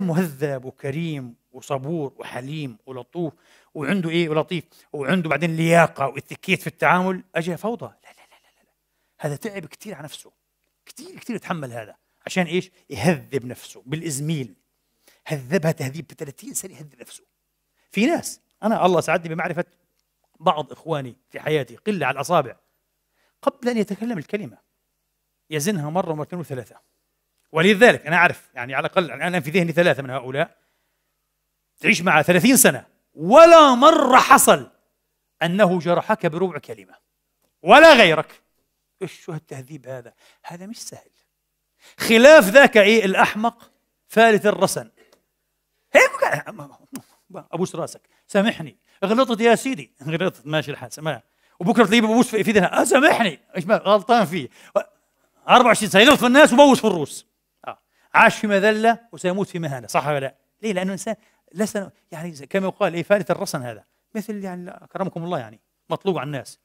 مهذب وكريم وصبور وحليم ولطوف وعنده ايه ولطيف وعنده بعدين لياقه واتيكيت في التعامل اجي فوضى لا لا لا لا, لا. هذا تعب كثير على نفسه كثير كثير يتحمل هذا عشان ايش يهذب نفسه بالازميل هذبها تهذيب ب 30 سنه يهذب نفسه في ناس انا الله سعدني بمعرفه بعض اخواني في حياتي قله على الاصابع قبل ان يتكلم الكلمه يزنها مره ومرتين وثلاثه ولذلك انا اعرف يعني على الاقل انا في ذهني ثلاثه من هؤلاء تعيش مع ثلاثين سنه ولا مره حصل انه جرحك بربع كلمه ولا غيرك ايش شو هالتهذيب هذا هذا مش سهل خلاف ذاك ايه الاحمق فارث الرسن هيك ابوس راسك سامحني غلطت يا سيدي غلطت ماشي الحال سامحني وبكره تلاقيه ببوس في ايدها آه، سامحني ايش ما غلطان فيه 24 سنه يغلط في الناس وبوس في الروس عاش في مذلة وسيموت في مهانة صح ولا لا؟ ليه؟ لأنه إنسان لسه يعني كما يقال إيه فارس الرسن هذا مثل يعني أكرمكم الله يعني مطلوب على الناس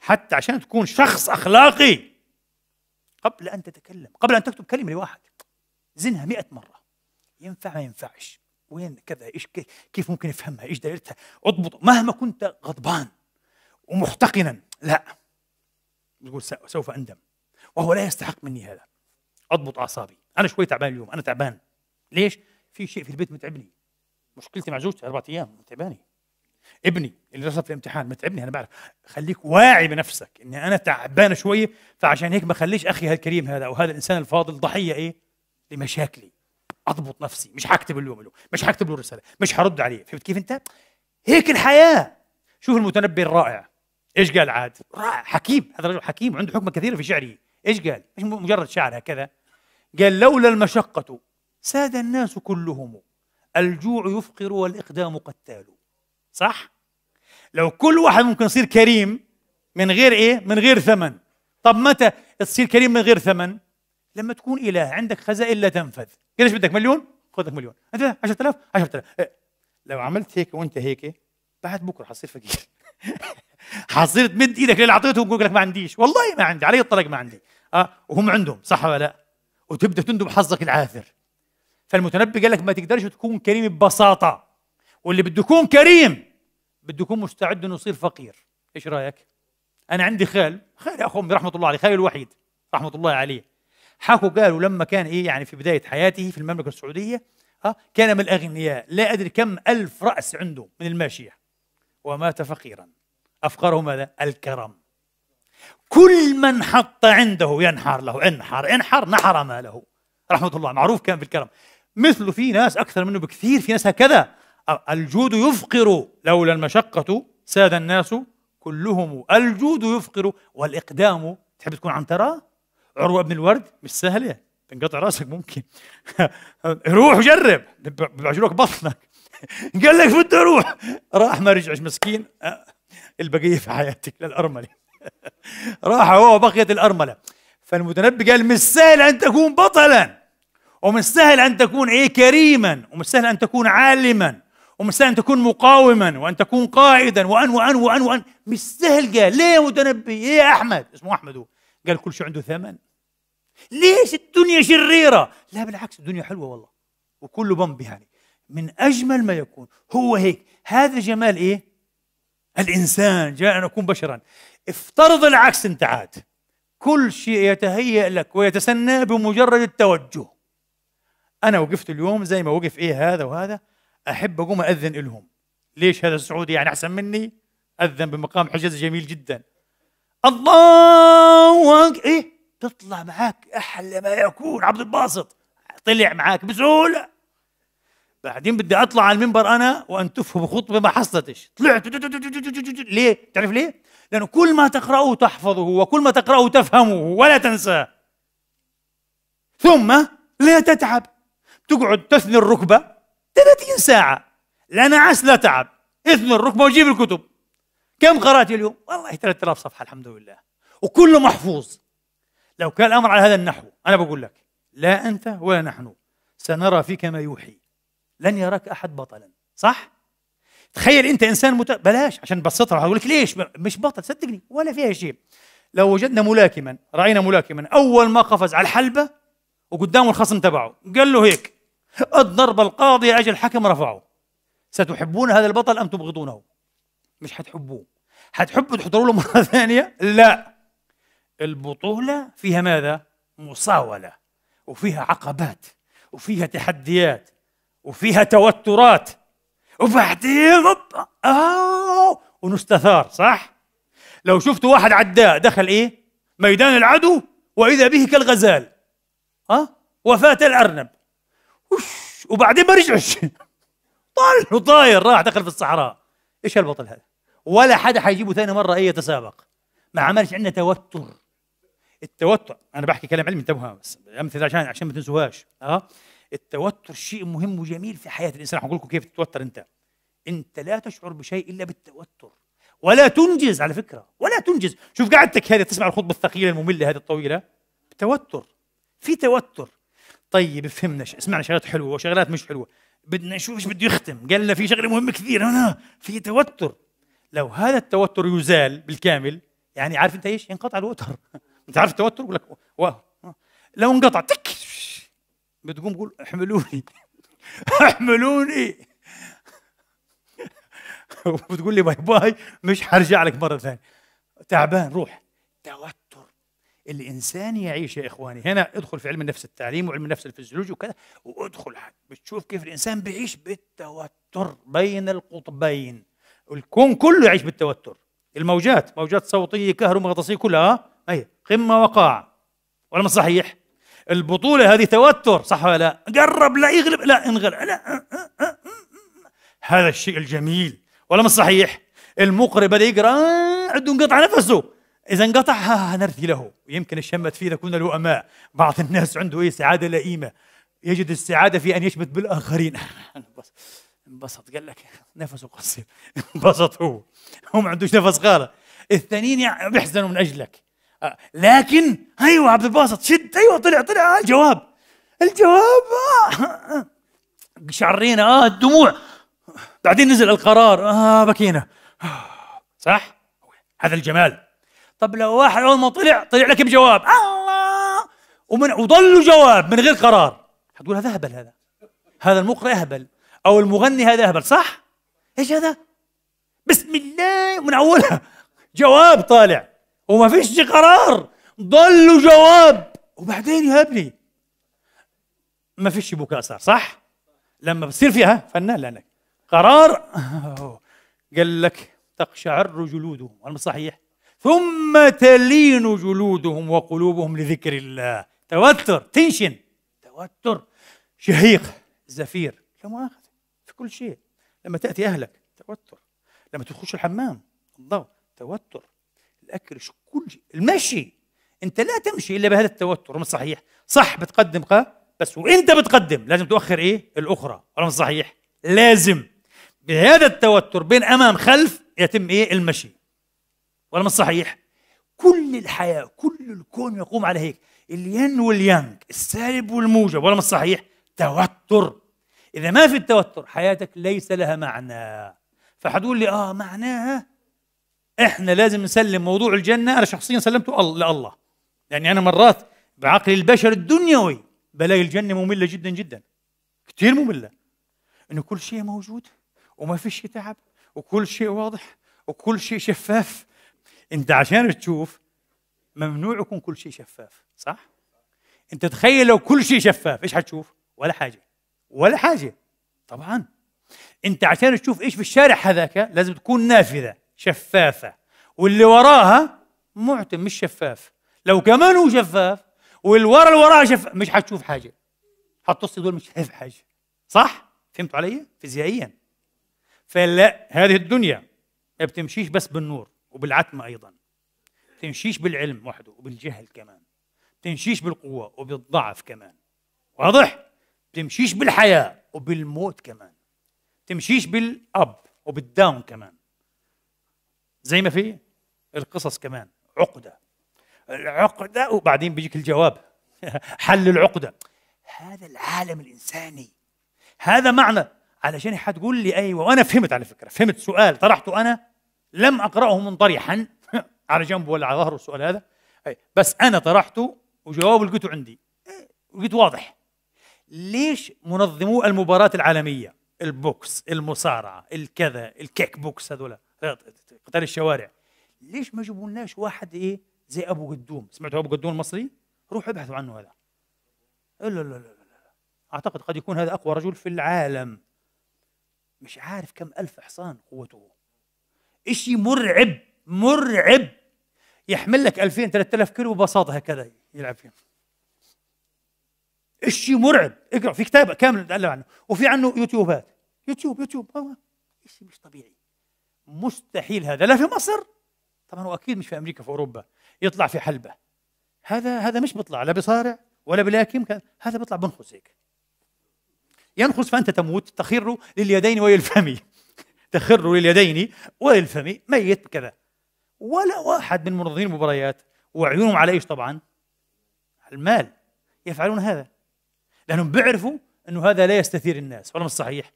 حتى عشان تكون شخص أخلاقي قبل أن تتكلم قبل أن تكتب كلمة لواحد زنها مئة مرة ينفع ما ينفعش وين كذا ايش كيف ممكن يفهمها ايش دليلتها اضبط مهما كنت غضبان ومحتقنا لا يقول سوف اندم وهو لا يستحق مني هذا اضبط اعصابي انا شوي تعبان اليوم انا تعبان ليش في شيء في البيت متعبني مشكلتي مع زوجتي اربع ايام متعباني ابني اللي رسب في الامتحان متعبني انا بعرف خليك واعي بنفسك اني انا تعبان شويه فعشان هيك ما خليش اخي الكريم هذا او هذا الانسان الفاضل ضحيه ايه لمشاكلي اضبط نفسي مش حكتب اليوم له مش حكتب له رساله مش حرد عليه فهمت كيف انت هيك الحياه شوف المتنبي الرائع ايش قال عاد رائع حكيم هذا رجل حكيم وعنده حكمه كثيره في شعره ايش قال مش مجرد شعر هكذا قال لولا المشقة ساد الناس كلهم الجوع يفقر والإقدام قتال صح؟ لو كل واحد ممكن يصير كريم من غير إيه؟ من غير ثمن طب متى تصير كريم من غير ثمن؟ لما تكون إله عندك خزائن لا تنفذ ليش بدك مليون؟ خذ لك مليون أنت 10000 10000 إيه. لو عملت هيك وأنت هيك بعد بكرة حصير فقير حصير تمد ايدك للي اعطيته ويقول لك ما عنديش والله ما عندي علي الطلاق ما عندي اه وهم عندهم صح ولا لا وتبدا تندب حظك العاثر فالمتنبي قال لك ما تقدرش تكون كريم ببساطه واللي بده يكون كريم بده يكون مستعد انه يصير فقير ايش رايك انا عندي خال خال يا اخو رحمه الله عليه خالي الوحيد رحمه الله عليه حكوا قالوا لما كان ايه يعني في بدايه حياته في المملكه السعوديه ها آه، كان من الاغنياء لا ادري كم الف راس عنده من الماشيه ومات فقيرا افقره ماذا الكرم كل من حط عنده ينحر له انحر انحر نحر ماله رحمة الله معروف كان في الكرم مثله في ناس أكثر منه بكثير في ناس هكذا الجود يفقر لولا المشقة ساد الناس كلهم الجود يفقر والإقدام تحب تكون ترى عروة بن الورد مش سهلة تنقطع راسك ممكن روح جرب بعجلوك بطنك قال لك بدي اروح راح ما رجعش مسكين أه، البقيه في حياتك للارمله راح هو وبقيت الأرملة فالمتنبي قال من السهل أن تكون بطلا ومن السهل أن تكون إيه كريما ومن السهل أن تكون عالما ومن السهل أن تكون مقاوما وأن تكون قائدا وأن وأن وأن وأن من السهل قال ليه متنبي إيه يا أحمد اسمه أحمد هو قال كل شيء عنده ثمن ليش الدنيا شريرة لا بالعكس الدنيا حلوة والله وكله بمبي يعني من أجمل ما يكون هو هيك هذا جمال إيه الإنسان جاء أن أكون بشرا افترض العكس انت عاد كل شيء يتهيأ لك ويتسنى بمجرد التوجه أنا وقفت اليوم زي ما وقف إيه هذا وهذا أحب أقوم أذن إلهم ليش هذا السعودي يعني أحسن مني أذن بمقام حجاز جميل جدا الله أك... إيه تطلع معاك أحلى ما يكون عبد الباسط طلع معاك بسهولة بعدين بدي اطلع على المنبر انا وان وانتفه بخطبه ما حصلتش طلعت ليه تعرف ليه لانه كل ما تقراه تحفظه وكل ما تقراه تفهمه ولا تنساه ثم لا تتعب تقعد تثني الركبه 30 ساعه لا نعس لا تعب اثني الركبه وجيب الكتب كم قرات اليوم والله 3000 صفحه الحمد لله وكله محفوظ لو كان الامر على هذا النحو انا بقول لك لا انت ولا نحن سنرى فيك ما يوحي لن يراك احد بطلا صح تخيل انت انسان مت... بلاش عشان بسطها هقول لك ليش مش بطل صدقني ولا فيها شيء لو وجدنا ملاكما راينا ملاكما اول ما قفز على الحلبه وقدامه الخصم تبعه قال له هيك الضربه القاضيه اجى الحكم رفعه ستحبون هذا البطل ام تبغضونه مش حتحبوه حتحبوا تحضروا له مره ثانيه لا البطوله فيها ماذا مصاوله وفيها عقبات وفيها تحديات وفيها توترات وبعدين آه ونستثار صح؟ لو شفتوا واحد عداء دخل ايه؟ ميدان العدو واذا به كالغزال ها؟ وفات الارنب وبعدين ما رجعش طال وطاير راح دخل في الصحراء ايش هالبطل هذا؟ ولا حدا حيجيبه ثاني مره اي يتسابق ما عملش عندنا توتر التوتر انا بحكي كلام علمي انتبهوا بس امثله عشان عشان ما تنسوهاش اه التوتر شيء مهم وجميل في حياه الانسان هقول لكم كيف تتوتر انت انت لا تشعر بشيء الا بالتوتر ولا تنجز على فكره ولا تنجز شوف قعدتك هذه تسمع الخطبه الثقيله الممله هذه الطويله توتر في توتر طيب فهمنا سمعنا شغلات حلوه وشغلات مش حلوه بدنا نشوف ايش بده يختم قال لنا في شغله مهمه كثير انا في توتر لو هذا التوتر يزال بالكامل يعني عارف انت ايش ينقطع الوتر انت عارف التوتر يقول لك لو انقطع تك بتقوم تقول احملوني احملوني وبتقول لي باي باي مش حرجع لك مره ثانيه تعبان روح توتر الانسان يعيش يا اخواني هنا ادخل في علم النفس التعليم وعلم النفس الفيزيولوجي وكذا وادخل بتشوف كيف الانسان بيعيش بالتوتر بين القطبين الكون كله يعيش بالتوتر الموجات موجات صوتيه كهرومغناطيسيه كلها هي آه؟ قمه وقاع ولا صحيح البطوله هذه توتر صح ولا لا قرب لا يغلب لا انغلب لا هذا الشيء الجميل ولا مش صحيح المقرب اللي يقرا عنده انقطع نفسه اذا انقطع نرثي له يمكن الشمت فينا كنا لؤماء بعض الناس عنده ايه سعاده لئيمه يجد السعاده في ان يشمت بالاخرين انبسط قال لك نفسه قصير انبسط هو هو ما عندوش نفس غاله الثانيين بيحزنوا من اجلك لكن ايوه عبد الباسط شد ايوه طلع طلع آه، الجواب الجواب آه. شعرينا اه الدموع بعدين نزل القرار اه بكينا صح هذا الجمال طب لو واحد اول ما طلع طلع لك بجواب الله ومن وضل جواب من غير قرار حتقول هذا اهبل هذا هذا المقرئ اهبل او المغني هذا اهبل صح ايش هذا بسم الله من اولها جواب طالع وما فيش قرار ضل جواب وبعدين يا ابني ما فيش بكاء صار صح؟ لما بصير فيها فنان لانك قرار قال لك تقشعر جلودهم هذا صحيح؟ ثم تلين جلودهم وقلوبهم لذكر الله توتر تنشن توتر شهيق زفير لا مؤاخذة في كل شيء لما تأتي أهلك توتر لما تخش الحمام الضوء توتر بتاكلش كل شيء المشي انت لا تمشي الا بهذا التوتر مش صحيح صح بتقدم قا بس وانت بتقدم لازم تؤخر ايه الاخرى ولا مش صحيح لازم بهذا التوتر بين امام خلف يتم ايه المشي ولا مش صحيح كل الحياه كل الكون يقوم على هيك الين واليانغ السالب والموجب ولا مش صحيح توتر اذا ما في التوتر حياتك ليس لها معنى فحتقول لي اه معناها احنا لازم نسلم موضوع الجنه انا شخصيا سلمته لله لاني يعني انا مرات بعقلي البشر الدنيوي بلاقي الجنه ممله جدا جدا كثير ممله انه كل شيء موجود وما فيش تعب وكل شيء واضح وكل شيء شفاف انت عشان تشوف ممنوع يكون كل شيء شفاف صح انت تخيل لو كل شيء شفاف ايش حتشوف ولا حاجه ولا حاجه طبعا انت عشان تشوف ايش في الشارع هذاك لازم تكون نافذه شفافه واللي وراها معتم مش شفاف لو كمان هو شفاف والورا اللي وراها شفاف مش حتشوف حاجه هتبص دول مش شايف حاجه صح فهمتوا علي فيزيائيا فلا هذه الدنيا ما بتمشيش بس بالنور وبالعتمه ايضا تمشيش بالعلم وحده وبالجهل كمان تمشيش بالقوه وبالضعف كمان واضح تمشيش بالحياه وبالموت كمان تمشيش بالاب وبالداون كمان زي ما في القصص كمان عقدة العقدة وبعدين بيجيك الجواب حل العقدة هذا العالم الإنساني هذا معنى علشان حتقول لي أيوة وأنا فهمت على فكرة فهمت سؤال طرحته أنا لم أقرأه منطرحا على جنبه ولا على ظهره السؤال هذا بس أنا طرحته وجوابه لقيته عندي لقيته واضح ليش منظمو المباراة العالمية البوكس المصارعة الكذا الكيك بوكس هذولا قتال الشوارع ليش ما جابوا واحد ايه زي ابو قدوم سمعتوا ابو قدوم المصري روحوا ابحثوا عنه هذا لا لا لا لا اعتقد قد يكون هذا اقوى رجل في العالم مش عارف كم الف حصان قوته اشي مرعب مرعب يحمل لك 2000 3000 كيلو ببساطه هكذا يلعب فيهم اشي مرعب اقرا في كتاب كامل نتعلم عنه وفي عنه يوتيوبات يوتيوب يوتيوب اشي مش طبيعي مستحيل هذا لا في مصر طبعا هو اكيد مش في امريكا في اوروبا يطلع في حلبه هذا هذا مش بيطلع لا بصارع ولا بلاكم هذا بيطلع بنخس هيك ينخس فانت تموت تخر لليدين وللفم تخر لليدين وللفم ميت كذا ولا واحد من منظمين المباريات وعيونهم على ايش طبعا؟ على المال يفعلون هذا لانهم بيعرفوا انه هذا لا يستثير الناس ولا مش صحيح؟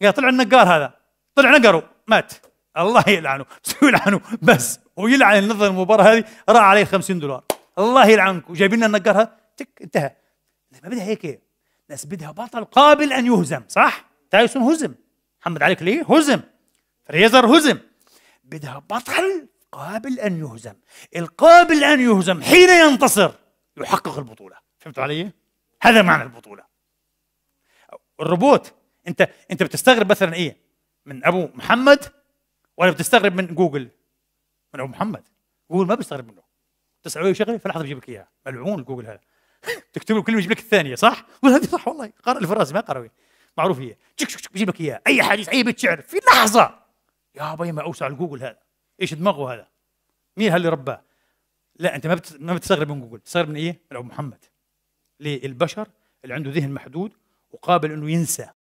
يا طلع النقار هذا طلع نقره مات الله يلعنه بس يلعنه بس ويلعن اللي نظر المباراه هذه راح عليه 50 دولار الله يلعنكم جايب لنا نقرها تك انتهى ما بدها هيك بس بدها بطل قابل ان يهزم صح تايسون هزم محمد عليك ليه هزم فريزر هزم بدها بطل قابل ان يهزم القابل ان يهزم حين ينتصر يحقق البطوله فهمتوا علي هذا معنى البطوله الروبوت انت انت بتستغرب مثلا ايه من ابو محمد ولا بتستغرب من جوجل من ابو محمد جوجل ما بيستغرب منه تسال عليه شغله في لحظه بيجيب لك اياها ملعون جوجل هذا تكتب له كلمه يجيب لك الثانيه صح؟ هذه صح والله قرا الفراس ما قراوي معروف هي شك شك بيجيب لك اياها اي حديث اي بيت شعر في لحظه يا بي ما اوسع الجوجل هذا ايش دماغه هذا؟ مين هاللي رباه؟ لا انت ما بت... ما بتستغرب من جوجل تستغرب من ايه؟ من ابو محمد ليه؟ البشر اللي عنده ذهن محدود وقابل انه ينسى